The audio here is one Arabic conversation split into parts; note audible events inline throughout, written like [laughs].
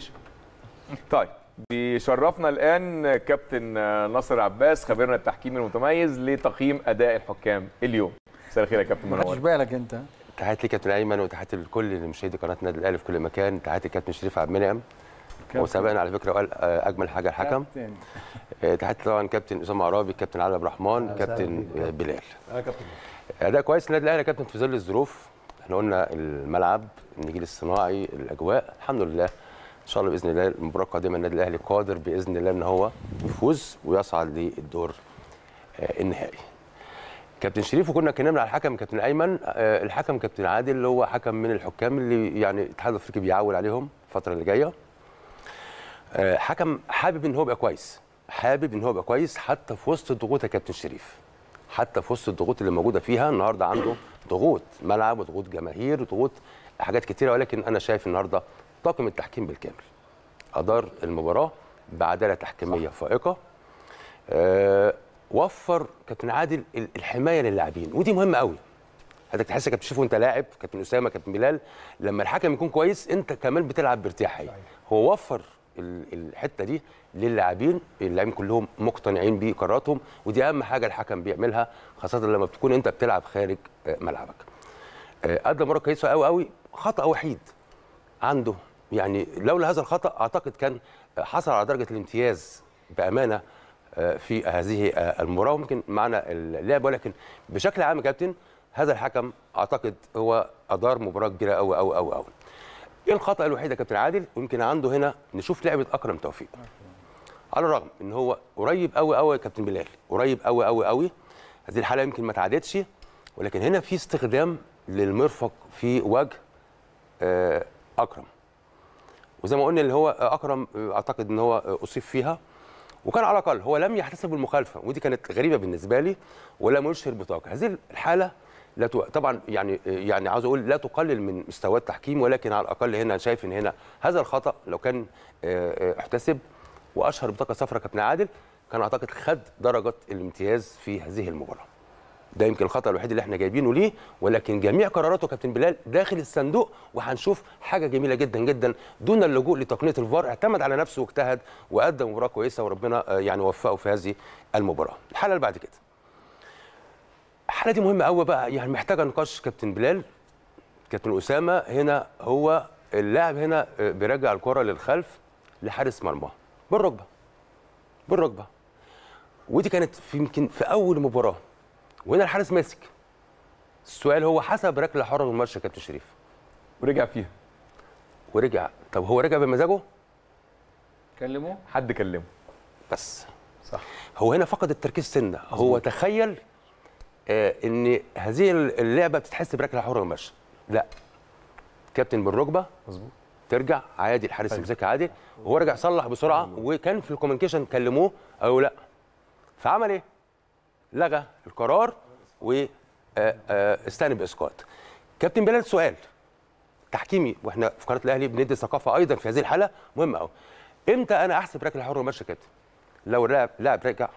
[laughs] طيب بيشرفنا الان كابتن ناصر عباس خبيرنا التحكيم المتميز لتقييم اداء الحكام اليوم مساء الخير يا كابتن منور مش بالك انت تحياتي كابتن ايمن وتحياتي لكل مشاهدي قناه النادي الاهلي في كل مكان تحياتي كابتن شريف عبد المنعم وسابقنا على فكره وقال آه، اجمل حاجه الحكم [laughs] آه، تحياتي طبعا كابتن اسامه عرابي كابتن علي عبد الرحمن كابتن آه، بلال كابتن اداء كويس النادي الاهلي يا كابتن في ظل الظروف احنا قلنا الملعب النجيل الصناعي الاجواء الحمد لله ان شاء الله باذن الله المباراه القادمه النادي الاهلي قادر باذن الله ان هو يفوز ويصعد للدور آه، النهائي كابتن شريف وكنا اتكلمنا على الحكم كابتن ايمن آه، الحكم كابتن عادل اللي هو حكم من الحكام اللي يعني الاتحاد الافريقي بيعول عليهم الفتره اللي جايه آه، حكم حابب ان هو يبقى كويس حابب ان هو يبقى كويس حتى في وسط الضغوط يا كابتن شريف حتى في وسط الضغوط اللي موجوده فيها النهارده عنده ضغوط ملعب وضغوط جماهير وضغوط حاجات كتيره ولكن انا شايف النهارده طاقم التحكيم بالكامل أدار المباراة بعدالة تحكيمية فائقة أه وفر كابتن عادل الحماية للاعبين ودي مهمة قوي حضرتك تحس كابتن شوف وانت لاعب كابتن اسامه كابتن بلال لما الحكم يكون كويس انت كمان بتلعب بارتياحيه هو وفر الحته دي للاعبين اللاعبين كلهم مقتنعين بقراراتهم ودي اهم حاجه الحكم بيعملها خاصه لما بتكون انت بتلعب خارج آه، ملعبك آه، ادى مباراه كويسه قوي قوي خطا وحيد عنده يعني لولا هذا الخطا اعتقد كان حصل على درجه الامتياز بامانه آه، في هذه آه، المباراه وممكن معنا اللعب ولكن بشكل عام كابتن هذا الحكم اعتقد هو ادار مباراه كبيره قوي قوي قوي قوي. ايه الخطا الوحيد يا كابتن عادل يمكن عنده هنا نشوف لعبه اكرم توفيق. على الرغم ان هو قريب قوي قوي يا كابتن بلال قريب قوي قوي قوي هذه الحاله يمكن ما تعادتش ولكن هنا في استخدام للمرفق في وجه آه، اكرم وزي ما قلنا اللي هو اكرم اعتقد ان هو اصيب فيها وكان على الاقل هو لم يحتسب المخالفه ودي كانت غريبه بالنسبه لي ولم يشهر بطاقه هذه الحاله لا طبعا يعني يعني عاوز اقول لا تقلل من مستوى التحكيم ولكن على الاقل هنا شايف ان هنا هذا الخطا لو كان آه، آه، احتسب واشهر بطاقه صفراء كابتن عادل كان اعتقد خد درجه الامتياز في هذه المباراه ده يمكن الخطا الوحيد اللي احنا جايبينه ليه ولكن جميع قراراته كابتن بلال داخل الصندوق وهنشوف حاجه جميله جدا جدا دون اللجوء لتقنيه الفار اعتمد على نفسه واجتهد وادى مباراه كويسه وربنا آه، يعني وفقه في هذه المباراه الحاله اللي بعد كده الحاله دي مهمه قوي بقى يعني محتاجه نقاش كابتن بلال كابتن اسامه هنا هو اللاعب هنا آه، بيرجع الكره للخلف لحارس مرمى بالركبه بالركبه ودي كانت في يمكن في اول مباراه وهنا الحارس ماسك السؤال هو حسب ركله حره من الماتش يا كابتن شريف ورجع فيها ورجع طب هو رجع بمزاجه كلمه حد كلمه بس صح هو هنا فقد التركيز سنه هو تخيل آه ان هذه اللعبه بتتحس بركله حره المشي لا كابتن بالركبه مظبوط ترجع عادي الحارس يمسكها أيوه. عادي وهو رجع صلح بسرعه وكان في الكومنيكيشن كلموه قالوا لا فعمل ايه؟ لغى القرار واستأنب آه، آه، اسقاط كابتن بلال سؤال تحكيمي واحنا في قناه الاهلي بندي ثقافه ايضا في هذه الحاله مهمه قوي امتى انا احسب ركله حره ومشي كده لو اللاعب لاعب رجع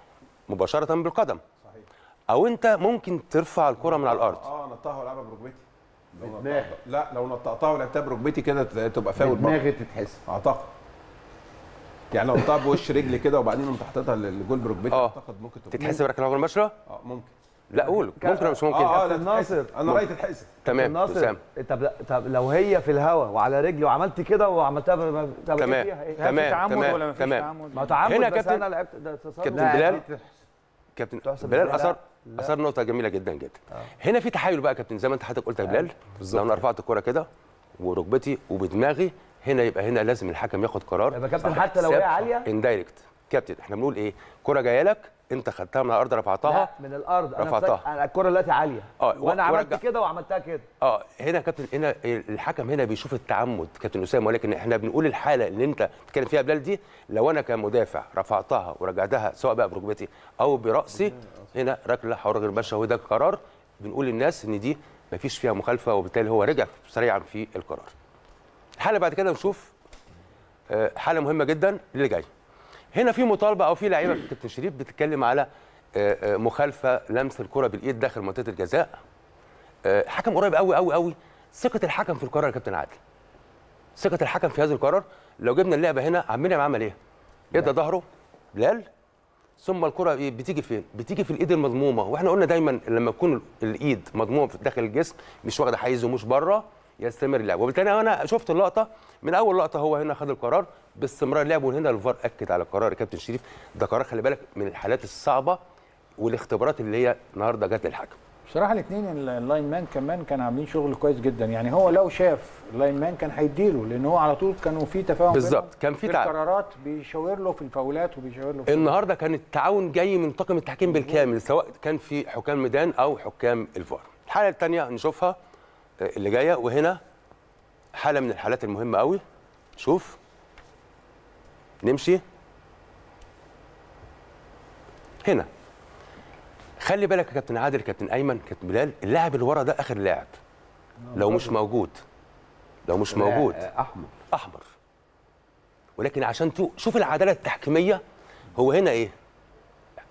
مباشره بالقدم صحيح او انت ممكن ترفع الكره من على الارض اه نطها والعبها بركبتي لا لو نطقتها ولعبتها بركبتي كده تبقى فاول دماغي تتحسب اعتقد يعني لو قطعها بوش رجلي كده وبعدين قمت حاططها لجولبرج بركبتي آه. اعتقد ممكن تبقى تتحسب ركله عمر مشرى؟ اه ممكن لا قول ممكن مش ممكن اه, آه لا ناصر انا رايت تتحسب تمام ناصر طب طب لو هي في الهواء وعلى رجلي وعملت كده وعملتها تمام طب تمام إيه؟ تمام تمام ولا تمام ما تعمد هنا كابتن انا لعبت كابتن بلال كابتن بلال اثر اثر نقطه جميله جدا جدا آه. هنا في تحايل بقى كابتن زي ما انت حضرتك قلت يا آه. بلال لو انا رفعت الكوره كده وركبتي وبدماغي هنا يبقى هنا لازم الحكم ياخد قرار يبقى كابتن حتى لو هي عاليه اندايركت كابتن احنا بنقول ايه كره جايه لك انت خدتها من الارض رفعتها لا من الارض رفعتها انا الكره دلوقتي عاليه اه وانا عملت كده وعملتها كده اه هنا يا كابتن هنا الحكم هنا بيشوف التعمد كابتن اسامه ولكن احنا بنقول الحاله اللي انت بتتكلم فيها بلال دي لو انا كمدافع رفعتها ورجعتها سواء بقى بركبتي او براسي هنا ركله حر غير ماشيه وده قرار بنقول للناس ان دي ما فيش فيها مخالفه وبالتالي هو رجع سريعا في القرار الحاله بعد كده نشوف آه، حاله مهمه جدا اللي جاي هنا في مطالبه او في لعيبه كابتن شريف بتتكلم على آه، آه، مخالفه لمس الكره بالايد داخل منطقه الجزاء حكم قريب قوي قوي قوي ثقه الحكم في القرار يا كابتن عادل ثقه الحكم في هذا القرار لو جبنا اللعبه هنا عم منعم عمل ايه ادى ظهره بلال ثم الكره بتيجي فين بتيجي في الايد المضمومه واحنا قلنا دايما لما تكون الايد مضمومه داخل الجسم مش واخده حيز ومش بره يستمر اللعب وبالتالي انا شفت اللقطه من اول لقطه هو هنا خد القرار باستمرار اللعب وهنا الفار اكد على قرار كابتن شريف ده قرار خلي بالك من الحالات الصعبه والاختبارات اللي هي النهارده جت للحكم بصراحه الاثنين اللاين مان كمان كانوا عاملين شغل كويس جدا يعني هو لو شاف اللاين مان كان هيديله لان هو على طول كانوا في تفاهم بالظبط كان في تعاون القرارات بيشاور له في الفاولات وبيشاور له في النهارده كان التعاون جاي من طاقم التحكيم بالكامل سواء كان في حكام ميدان او حكام الفار الحاله الثانيه نشوفها اللي جايه وهنا حاله من الحالات المهمه قوي شوف نمشي هنا خلي بالك يا كابتن عادل كابتن ايمن كابتن بلال اللاعب اللي ورا ده اخر لاعب لو مش موجود لو مش موجود احمر احمر ولكن عشان تو شوف العداله التحكيميه هو هنا ايه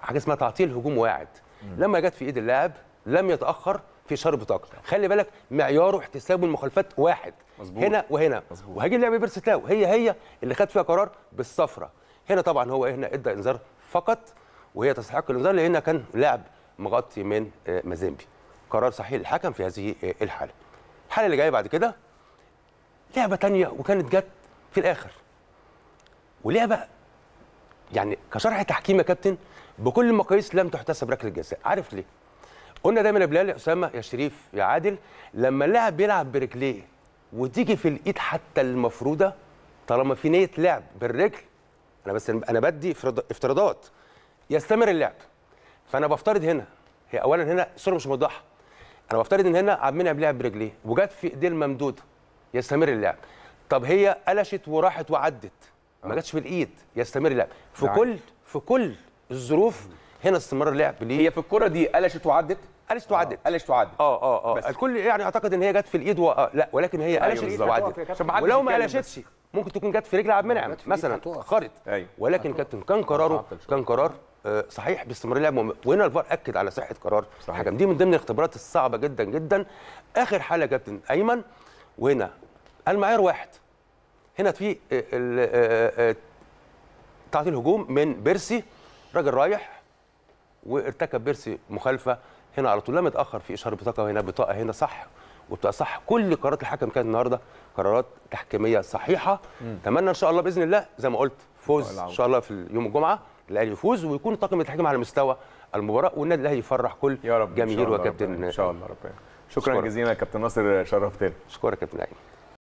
حاجه اسمها تعطيل هجوم واعد لما جت في ايد اللاعب لم يتاخر في شهر بطاقه خلي بالك معياره احتساب المخالفات واحد مزبوط. هنا وهنا مزبوط. وهجي لعب بيرس تاو هي هي اللي خد فيها قرار بالصفره هنا طبعا هو هنا ادى انذار فقط وهي تستحق الانذار لان كان لاعب مغطي من آه، مازيمبي قرار صحيح للحكم في هذه آه، الحاله الحاله اللي جايه بعد كده لعبه ثانيه وكانت جت في الاخر ولعبه يعني كشرح تحكيم يا كابتن بكل المقاييس لم تحتسب ركله جزاء عارف ليه قلنا دايما يا بلال يا اسامه يا شريف يا عادل لما اللاعب بيلعب برجليه وتيجي في الايد حتى المفروده طالما في نيه لعب بالرجل انا بس انا بدي افتراضات يستمر اللعب فانا بفترض هنا هي اولا هنا الصوره مش موضحه انا بفترض ان هنا عبد المنعم لعب برجليه وجت في ايديه الممدوده يستمر اللعب طب هي قلشت وراحت وعدت ما آه. جاتش في الايد يستمر اللعب في يعني كل في كل الظروف هنا استمرار اللعب ليه هي في الكره دي قلشت وعدت قلشت وعدت آه، قلشت وعدت اه اه اه بس. الكل يعني اعتقد ان هي جت في الايد و... آه لا ولكن هي أيوة، قلشت أيوة وعدت ولو ما قلشتش ممكن تكون جت في رجل عبد المنعم مثلا خرط أيوة. ولكن كابتن كان قراره كان قرار آه، صحيح باستمرار اللعب وهنا الفار اكد على صحه قرار الحكم دي من ضمن الاختبارات الصعبه جدا جدا اخر حاله يا كابتن ايمن وهنا المعيار واحد هنا في آه، تعطيل هجوم من بيرسي راجل رايح وارتكب بيرسي مخالفه هنا على طول لا يتاخر في اشهار بطاقه هنا بطاقه هنا صح وبتبقى صح كل قرارات الحكم كانت النهارده قرارات تحكيميه صحيحه اتمنى ان شاء الله باذن الله زي ما قلت فوز ان شاء الله في يوم الجمعه الاهلي يفوز ويكون طاقم التحكيم على مستوى المباراه والنادي الاهلي يفرح كل جماهيره وكابتن ان شاء الله ربنا شكرا جزيلا كابتن ناصر شرفتنا شكرا كابتن ايمن